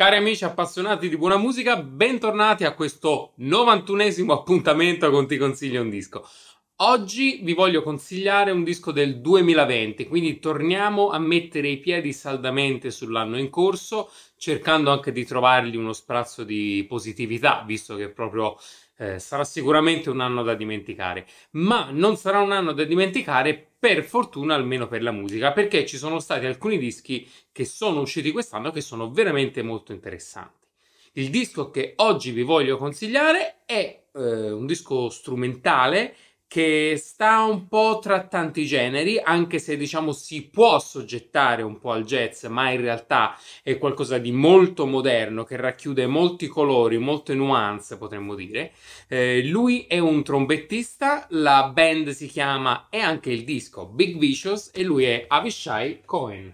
Cari amici appassionati di buona musica, bentornati a questo 91esimo appuntamento con Ti consiglio un disco. Oggi vi voglio consigliare un disco del 2020, quindi torniamo a mettere i piedi saldamente sull'anno in corso, cercando anche di trovargli uno sprazzo di positività, visto che proprio eh, sarà sicuramente un anno da dimenticare, ma non sarà un anno da dimenticare per fortuna almeno per la musica, perché ci sono stati alcuni dischi che sono usciti quest'anno che sono veramente molto interessanti. Il disco che oggi vi voglio consigliare è eh, un disco strumentale che sta un po' tra tanti generi, anche se diciamo si può soggettare un po' al jazz, ma in realtà è qualcosa di molto moderno che racchiude molti colori, molte nuance, potremmo dire. Eh, lui è un trombettista, la band si chiama e anche il disco Big Vicious e lui è Avishai Cohen.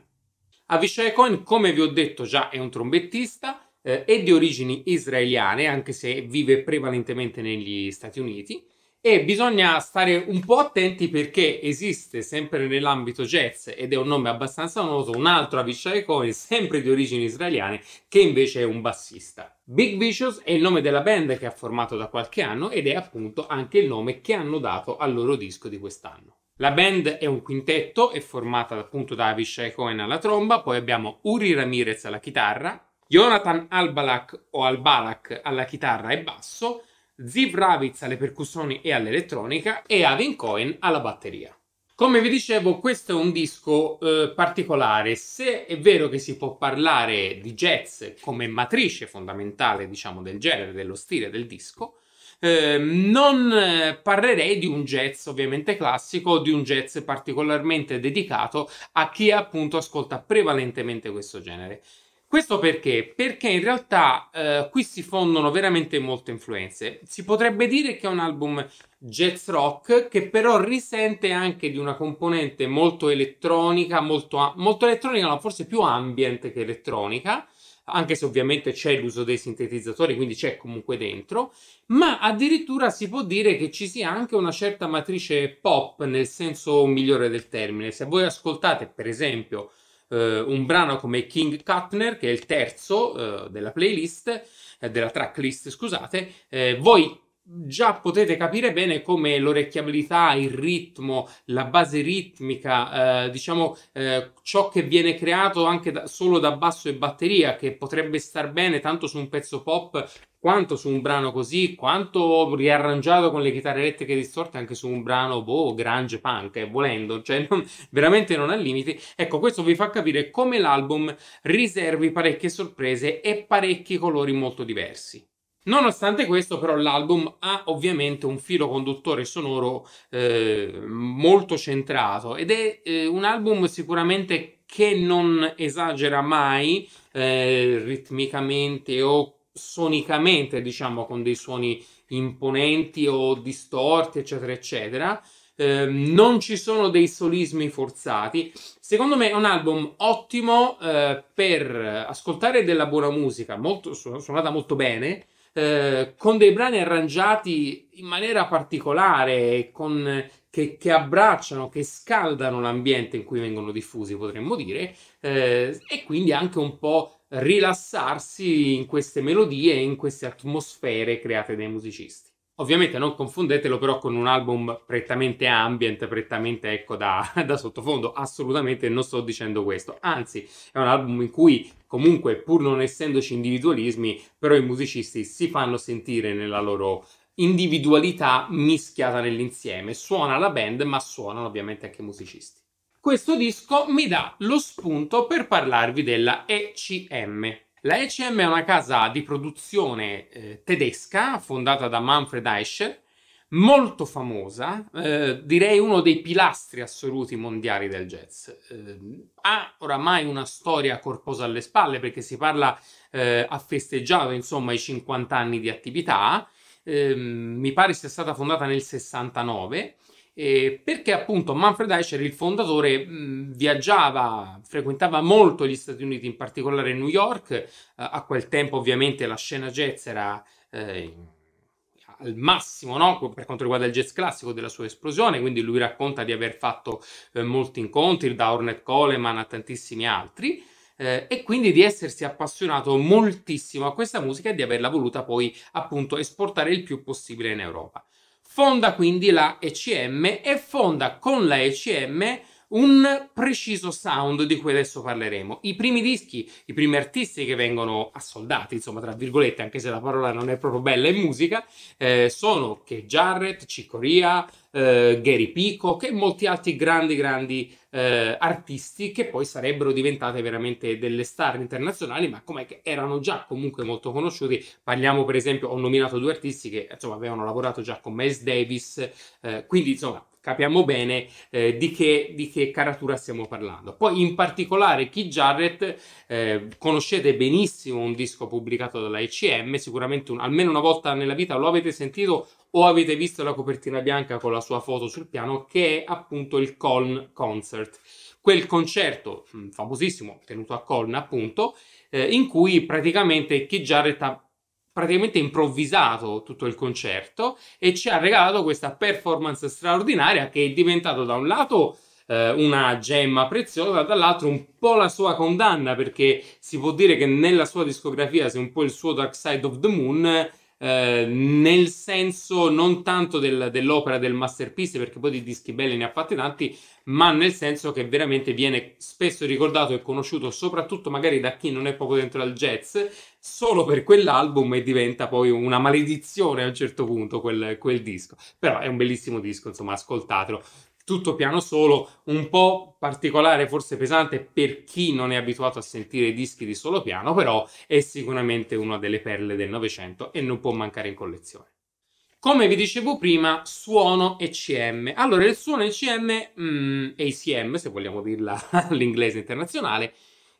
Avishai Cohen, come vi ho detto già, è un trombettista eh, è di origini israeliane, anche se vive prevalentemente negli Stati Uniti e bisogna stare un po' attenti perché esiste sempre nell'ambito jazz ed è un nome abbastanza noto un altro Avishai Cohen sempre di origini israeliane che invece è un bassista. Big Vicious è il nome della band che ha formato da qualche anno ed è appunto anche il nome che hanno dato al loro disco di quest'anno. La band è un quintetto, è formata appunto da Avishai Cohen alla tromba, poi abbiamo Uri Ramirez alla chitarra, Jonathan Albalak o Albalak alla chitarra e basso, Ziv Ravitz alle percussioni e all'elettronica e Avin Cohen alla batteria. Come vi dicevo, questo è un disco eh, particolare. Se è vero che si può parlare di jazz come matrice fondamentale, diciamo, del genere, dello stile del disco, eh, non eh, parlerei di un jazz ovviamente classico o di un jazz particolarmente dedicato a chi appunto ascolta prevalentemente questo genere. Questo perché? Perché in realtà eh, qui si fondono veramente molte influenze. Si potrebbe dire che è un album jazz rock che però risente anche di una componente molto elettronica, molto, molto elettronica, ma forse più ambient che elettronica, anche se ovviamente c'è l'uso dei sintetizzatori, quindi c'è comunque dentro, ma addirittura si può dire che ci sia anche una certa matrice pop nel senso migliore del termine. Se voi ascoltate, per esempio, eh, un brano come King Cutner, che è il terzo eh, della playlist, eh, della tracklist, scusate, voi già potete capire bene come l'orecchiabilità, il ritmo, la base ritmica, eh, diciamo eh, ciò che viene creato anche da, solo da basso e batteria, che potrebbe star bene tanto su un pezzo pop quanto su un brano così, quanto riarrangiato con le chitarre elettriche distorte anche su un brano boh, grange punk, eh, volendo, cioè non, veramente non ha limiti. Ecco, questo vi fa capire come l'album riservi parecchie sorprese e parecchi colori molto diversi. Nonostante questo, però, l'album ha ovviamente un filo conduttore sonoro eh, molto centrato ed è eh, un album sicuramente che non esagera mai eh, ritmicamente o sonicamente, diciamo, con dei suoni imponenti o distorti, eccetera, eccetera. Eh, non ci sono dei solismi forzati. Secondo me è un album ottimo eh, per ascoltare della buona musica, molto, su- suonata molto bene, eh, con dei brani arrangiati in maniera particolare, con, che, che, abbracciano, che scaldano l'ambiente in cui vengono diffusi, potremmo dire, eh, e quindi anche un po' rilassarsi in queste melodie e in queste atmosfere create dai musicisti. Ovviamente non confondetelo però con un album prettamente ambient, prettamente ecco da, da, sottofondo, assolutamente non sto dicendo questo, anzi è un album in cui comunque pur non essendoci individualismi, però i musicisti si fanno sentire nella loro individualità mischiata nell'insieme, suona la band ma suonano ovviamente anche i musicisti. Questo disco mi dà lo spunto per parlarvi della ECM, la H&M è una casa di produzione eh, tedesca fondata da Manfred Eicher, molto famosa, eh, direi uno dei pilastri assoluti mondiali del jazz. Eh, ha oramai una storia corposa alle spalle perché si parla, eh, ha festeggiato insomma i 50 anni di attività, ehm, mi pare sia stata fondata nel 69 eh, perché appunto Manfred Eicher, il fondatore, mh, mm, viaggiava, frequentava molto gli Stati Uniti, in particolare New York, eh, a quel tempo ovviamente la scena jazz era eh, al massimo no? per quanto riguarda il jazz classico della sua esplosione, quindi lui racconta di aver fatto eh, molti incontri da Ornette Coleman a tantissimi altri. Eh, e quindi di essersi appassionato moltissimo a questa musica e di averla voluta poi appunto esportare il più possibile in Europa. Fonda quindi la ECM e fonda con la ECM un preciso sound di cui adesso parleremo. I primi dischi, i primi artisti che vengono assoldati, insomma, tra virgolette, anche se la parola non è proprio bella in musica, eh, sono che Jarrett, Cicoria, eh, Gary Pico, che molti altri grandi, grandi eh, artisti che poi sarebbero diventate veramente delle star internazionali, ma come erano già comunque molto conosciuti. Parliamo, per esempio, ho nominato due artisti che insomma avevano lavorato già con Miles Davis, eh, quindi insomma capiamo bene eh, di, che, di, che, caratura stiamo parlando. Poi in particolare Keith Jarrett eh, conoscete benissimo un disco pubblicato dalla ECM, sicuramente un, almeno una volta nella vita lo avete sentito o avete visto la copertina bianca con la sua foto sul piano che è appunto il Coln Concert. Quel concerto mm, famosissimo tenuto a Coln appunto eh, in cui praticamente Keith Jarrett ha praticamente improvvisato tutto il concerto e ci ha regalato questa performance straordinaria che è diventato da un lato eh, una gemma preziosa, dall'altro un po' la sua condanna perché si può dire che nella sua discografia sia un po' il suo Dark Side of the Moon eh, nel senso non tanto del, dell'opera del masterpiece, perché poi di dischi belli ne ha fatti tanti, ma nel senso che veramente viene spesso ricordato e conosciuto, soprattutto magari da chi non è proprio dentro al jazz, solo per quell'album e diventa poi una maledizione a un certo punto quel, quel disco. Però è un bellissimo disco, insomma, ascoltatelo tutto piano solo, un po' particolare, forse pesante per chi non è abituato a sentire dischi di solo piano, però è sicuramente una delle perle del Novecento e non può mancare in collezione. Come vi dicevo prima, suono e CM. Allora, il suono ECM, mm, ACM, se vogliamo dirla all'inglese internazionale,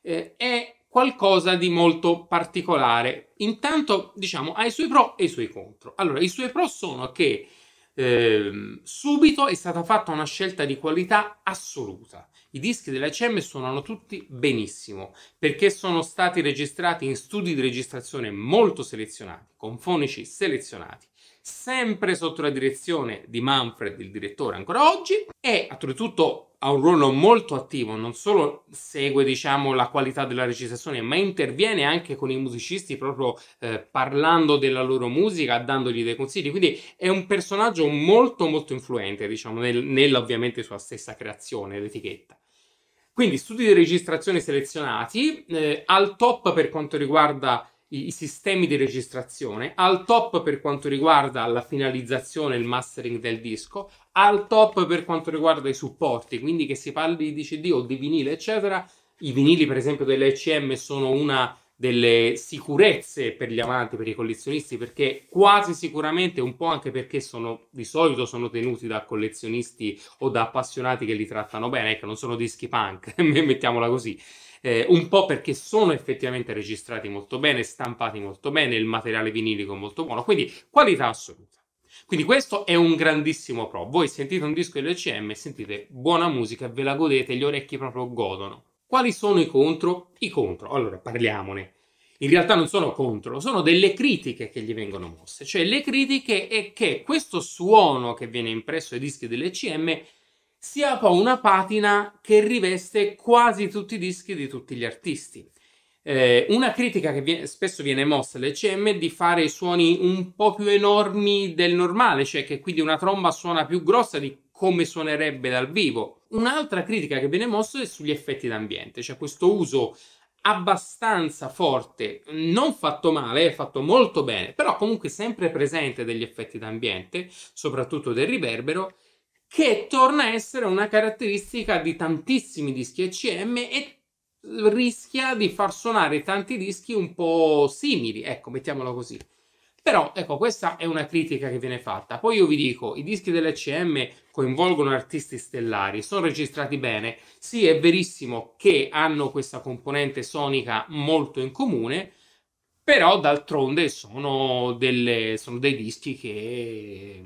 eh, è qualcosa di molto particolare. Intanto, diciamo, ha i suoi pro e i suoi contro. Allora, i suoi pro sono che Ehm, subito è stata fatta una scelta di qualità assoluta. I dischi della CM suonano tutti benissimo perché sono stati registrati in studi di registrazione molto selezionati, con fonici selezionati, sempre sotto la direzione di Manfred, il direttore, ancora oggi, e oltretutto ha un ruolo molto attivo, non solo segue diciamo, la qualità della registrazione, ma interviene anche con i musicisti proprio eh, parlando della loro musica, dandogli dei consigli, quindi è un personaggio molto molto influente, diciamo, nel, nella ovviamente sua stessa creazione, l'etichetta. Quindi studi di registrazione selezionati, eh, al top per quanto riguarda i, i sistemi di registrazione, al top per quanto riguarda la finalizzazione e il mastering del disco, al top per quanto riguarda i supporti, quindi che si parli di CD o di vinile, eccetera. I vinili, per esempio, delle ECM sono una delle sicurezze per gli amanti, per i collezionisti, perché quasi sicuramente, un po' anche perché sono di solito sono tenuti da collezionisti o da appassionati che li trattano bene, ecco, non sono dischi punk, mettiamola così eh, un po' perché sono effettivamente registrati molto bene, stampati molto bene, il materiale vinilico molto buono, quindi qualità assoluta. Quindi questo è un grandissimo pro. Voi sentite un disco dell'ECM, sentite buona musica, ve la godete, gli orecchi proprio godono. Quali sono i contro? I contro, allora parliamone. In realtà non sono contro, sono delle critiche che gli vengono mosse. Cioè le critiche è che questo suono che viene impresso ai dischi dell'ECM sia poi una patina che riveste quasi tutti i dischi di tutti gli artisti. Eh, una critica che viene, spesso viene mossa all'ECM è di fare i suoni un po' più enormi del normale, cioè che quindi una tromba suona più grossa di come suonerebbe dal vivo. Un'altra critica che viene mossa è sugli effetti d'ambiente, cioè questo uso abbastanza forte, non fatto male, fatto molto bene, però comunque sempre presente degli effetti d'ambiente, soprattutto del riverbero, che torna a essere una caratteristica di tantissimi dischi ECM e rischia di far suonare tanti dischi un po' simili, ecco, mettiamolo così. Però, ecco, questa è una critica che viene fatta. Poi io vi dico, i dischi dell'ECM coinvolgono artisti stellari, sono registrati bene. Sì, è verissimo che hanno questa componente sonica molto in comune, però d'altronde sono, delle, sono dei dischi che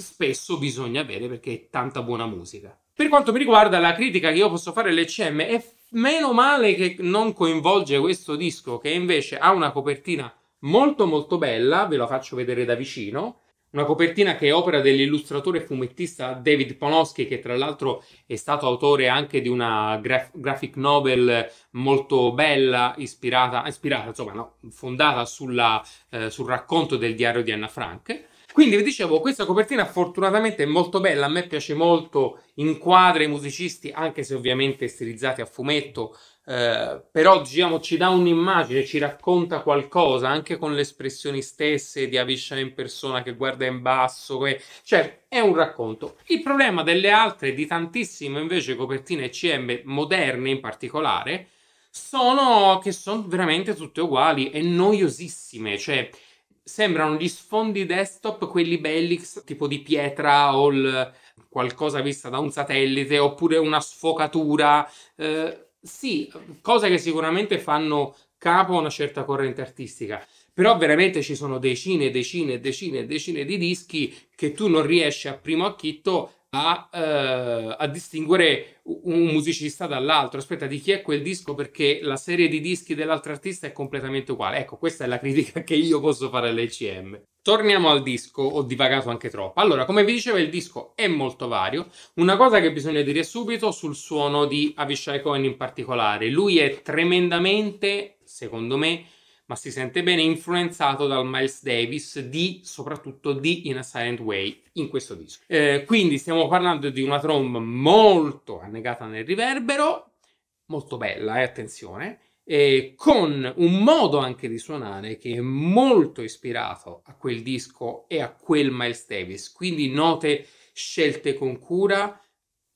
spesso bisogna avere perché è tanta buona musica. Per quanto mi riguarda, la critica che io posso fare all'ECM è meno male che non coinvolge questo disco, che invece ha una copertina molto molto bella, ve la faccio vedere da vicino. Una copertina che è opera dell'illustratore fumettista David Ponoschi, che tra l'altro è stato autore anche di una graf- graphic novel molto bella, ispirata, ispirata insomma, no, fondata sulla, eh, sul racconto del diario di Anna Frank. Quindi vi dicevo, questa copertina fortunatamente è molto bella, a me piace molto, inquadra i musicisti, anche se ovviamente stilizzati a fumetto, eh, però diciamo ci dà un'immagine, ci racconta qualcosa, anche con le espressioni stesse di Avishan in persona che guarda in basso, che... cioè è un racconto. Il problema delle altre, di tantissime invece copertine CM moderne in particolare, sono che sono veramente tutte uguali e noiosissime, cioè sembrano gli sfondi desktop, quelli Bellix, tipo di pietra o il, qualcosa vista da un satellite, oppure una sfocatura. Eh, sì, cose che sicuramente fanno capo a una certa corrente artistica. Però veramente ci sono decine, e decine, e decine, e decine di dischi che tu non riesci a primo acchitto a, eh, a, distinguere un musicista dall'altro. Aspetta, di chi è quel disco? Perché la serie di dischi dell'altro artista è completamente uguale. Ecco, questa è la critica che io posso fare all'ECM. Torniamo al disco, ho divagato anche troppo. Allora, come vi dicevo, il disco è molto vario. Una cosa che bisogna dire subito sul suono di Avishai Cohen in particolare, lui è tremendamente, secondo me, ma si sente bene influenzato dal Miles Davis di soprattutto di In a Silent Way in questo disco. Eh, quindi stiamo parlando di una tromba molto annegata nel riverbero, molto bella, eh, attenzione, eh, con un modo anche di suonare che è molto ispirato a quel disco e a quel Miles Davis, quindi note scelte con cura,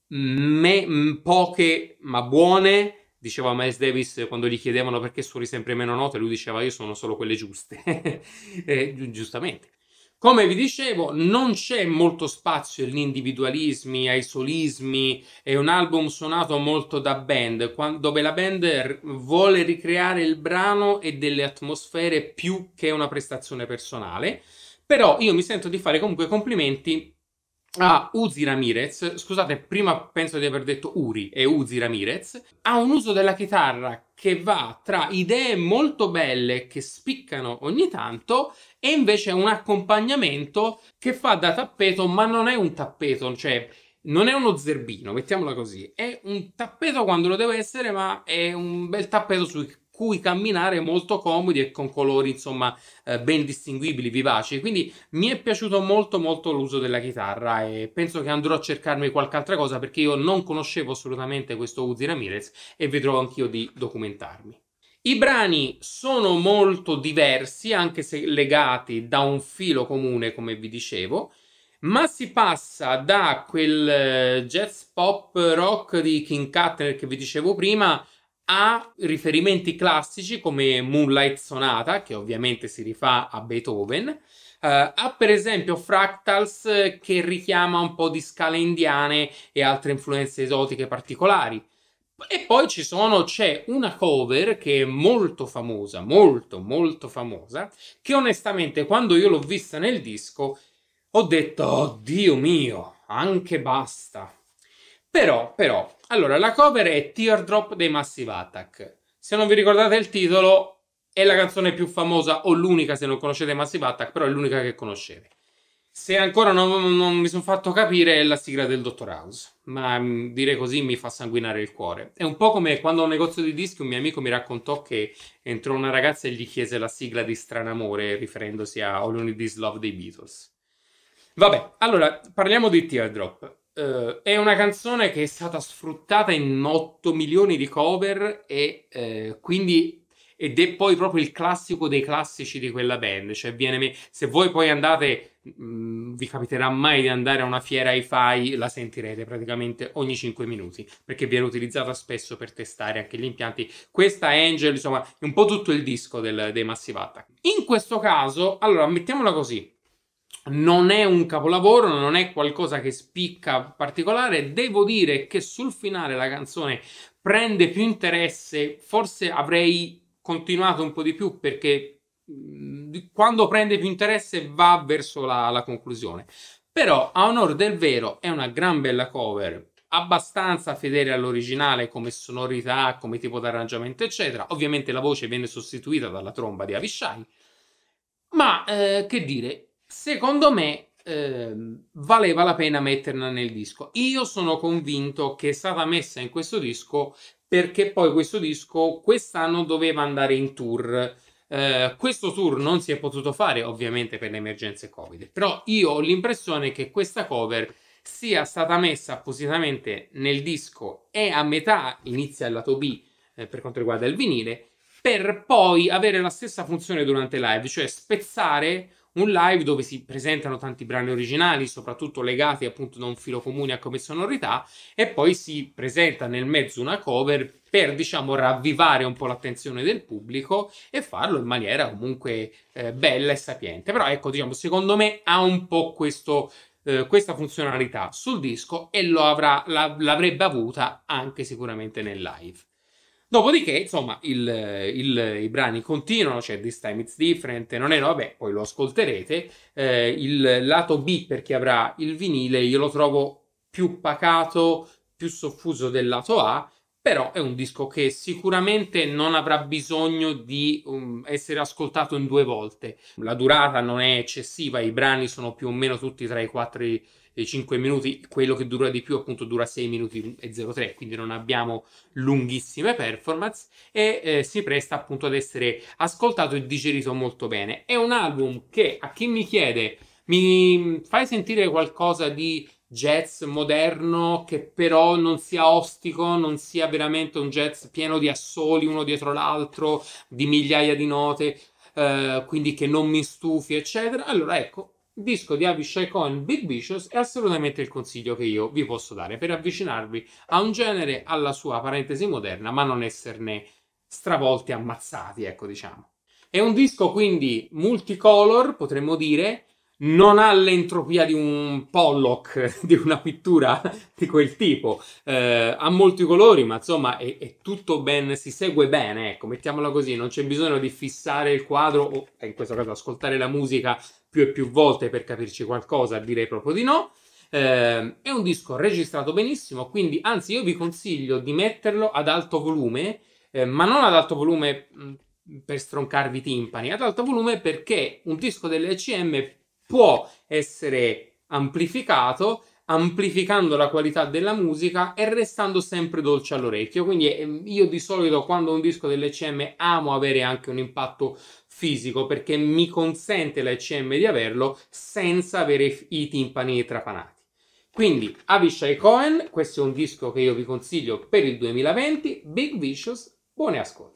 me, poche ma buone, diceva Miles Davis quando gli chiedevano perché suoni sempre meno note, lui diceva io sono solo quelle giuste, e, eh, giustamente. Come vi dicevo, non c'è molto spazio agli individualismi, ai solismi, è un album suonato molto da band, dove la band vuole ricreare il brano e delle atmosfere più che una prestazione personale, però io mi sento di fare comunque complimenti Ah. a Uzi Ramirez, scusate, prima penso di aver detto Uri e Uzi Ramirez, ha un uso della chitarra che va tra idee molto belle che spiccano ogni tanto e invece un accompagnamento che fa da tappeto, ma non è un tappeto, cioè non è uno zerbino, mettiamola così, è un tappeto quando lo deve essere, ma è un bel tappeto sui cui camminare molto comodi e con colori insomma eh, ben distinguibili, vivaci. Quindi mi è piaciuto molto molto l'uso della chitarra e penso che andrò a cercarmi qualche altra cosa perché io non conoscevo assolutamente questo Uzi Ramirez e vedrò anch'io di documentarmi. I brani sono molto diversi, anche se legati da un filo comune, come vi dicevo, ma si passa da quel eh, jazz pop rock di King Cutler che vi dicevo prima ha riferimenti classici come Moonlight Sonata, che ovviamente si rifà a Beethoven, uh, eh, ha per esempio Fractals che richiama un po' di scale indiane e altre influenze esotiche particolari. E poi ci sono, c'è una cover che è molto famosa, molto molto famosa, che onestamente quando io l'ho vista nel disco ho detto, oh mio, anche basta. Però, però, allora, la cover è Teardrop dei Massive Attack. Se non vi ricordate il titolo, è la canzone più famosa o l'unica se non conoscete Massive Attack, però è l'unica che conoscete. Se ancora non, non mi sono fatto capire è la sigla del Dottor House, ma mm, dire così mi fa sanguinare il cuore. È un po' come quando a un negozio di dischi un mio amico mi raccontò che entrò una ragazza e gli chiese la sigla di Stranamore, riferendosi a All You This Love dei Beatles. Vabbè, allora parliamo di Teardrop. Uh, è una canzone che è stata sfruttata in 8 milioni di cover e uh, quindi ed è poi proprio il classico dei classici di quella band, cioè viene me- se voi poi andate mh, mm, vi capiterà mai di andare a una fiera hi-fi la sentirete praticamente ogni 5 minuti perché viene utilizzata spesso per testare anche gli impianti. Questa Angel, insomma, è un po' tutto il disco del, dei Massive Attack. In questo caso, allora mettiamola così, non è un capolavoro, non è qualcosa che spicca particolare. Devo dire che sul finale la canzone prende più interesse, forse avrei continuato un po' di più perché mm, quando prende più interesse va verso la, la conclusione. Però, a onore del vero, è una gran bella cover, abbastanza fedele all'originale come sonorità, come tipo di arrangiamento, eccetera. Ovviamente la voce viene sostituita dalla tromba di Avishai. Ma eh, che dire, Secondo me eh, valeva la pena metterla nel disco. Io sono convinto che è stata messa in questo disco perché poi questo disco quest'anno doveva andare in tour. Eh, questo tour non si è potuto fare ovviamente per le emergenze Covid, però io ho l'impressione che questa cover sia stata messa appositamente nel disco e a metà inizia il lato B eh, per quanto riguarda il vinile per poi avere la stessa funzione durante live, cioè spezzare un live dove si presentano tanti brani originali, soprattutto legati appunto da un filo comune a come sonorità, e poi si presenta nel mezzo una cover per diciamo ravvivare un po' l'attenzione del pubblico e farlo in maniera comunque eh, bella e sapiente. Però ecco, diciamo, secondo me ha un po' questo, eh, questa funzionalità sul disco e lo avrà, la, l'avrebbe avuta anche sicuramente nel live. Dopodiché, insomma, il, il, i brani continuano, c'è cioè This Time It's Different, non è no, vabbè, poi lo ascolterete. Eh, il lato B, per chi avrà il vinile, io lo trovo più pacato, più soffuso del lato A, però è un disco che sicuramente non avrà bisogno di um, essere ascoltato in due volte. La durata non è eccessiva, i brani sono più o meno tutti tra i 4 e i 5 minuti, quello che dura di più appunto dura 6 minuti e 03, quindi non abbiamo lunghissime performance e eh, si presta appunto ad essere ascoltato e digerito molto bene. È un album che a chi mi chiede mi mm, fai sentire qualcosa di jazz moderno che però non sia ostico, non sia veramente un jazz pieno di assoli uno dietro l'altro, di migliaia di note, eh, quindi che non mi stufi, eccetera. Allora ecco, il disco di Avishai Cohen Big Vicious è assolutamente il consiglio che io vi posso dare per avvicinarvi a un genere, alla sua parentesi moderna, ma non esserne stravolti, ammazzati, ecco diciamo. È un disco quindi multicolor, potremmo dire, non ha l'entropia di un Pollock, di una pittura di quel tipo. Eh, ha molti colori, ma insomma è, è, tutto ben, si segue bene, ecco, mettiamola così, non c'è bisogno di fissare il quadro o in questo caso ascoltare la musica più e più volte per capirci qualcosa, direi proprio di no. Eh, è un disco registrato benissimo, quindi anzi io vi consiglio di metterlo ad alto volume, eh, ma non ad alto volume mh, mm, per stroncarvi i timpani, ad alto volume perché un disco dell'ECM può essere amplificato amplificando la qualità della musica e restando sempre dolce all'orecchio. Quindi ehm, io di solito quando un disco dell'ECM amo avere anche un impatto fisico perché mi consente l'ECM di averlo senza avere i timpani trapanati. Quindi Avishai Cohen, questo è un disco che io vi consiglio per il 2020, Big Vicious, buone ascolti.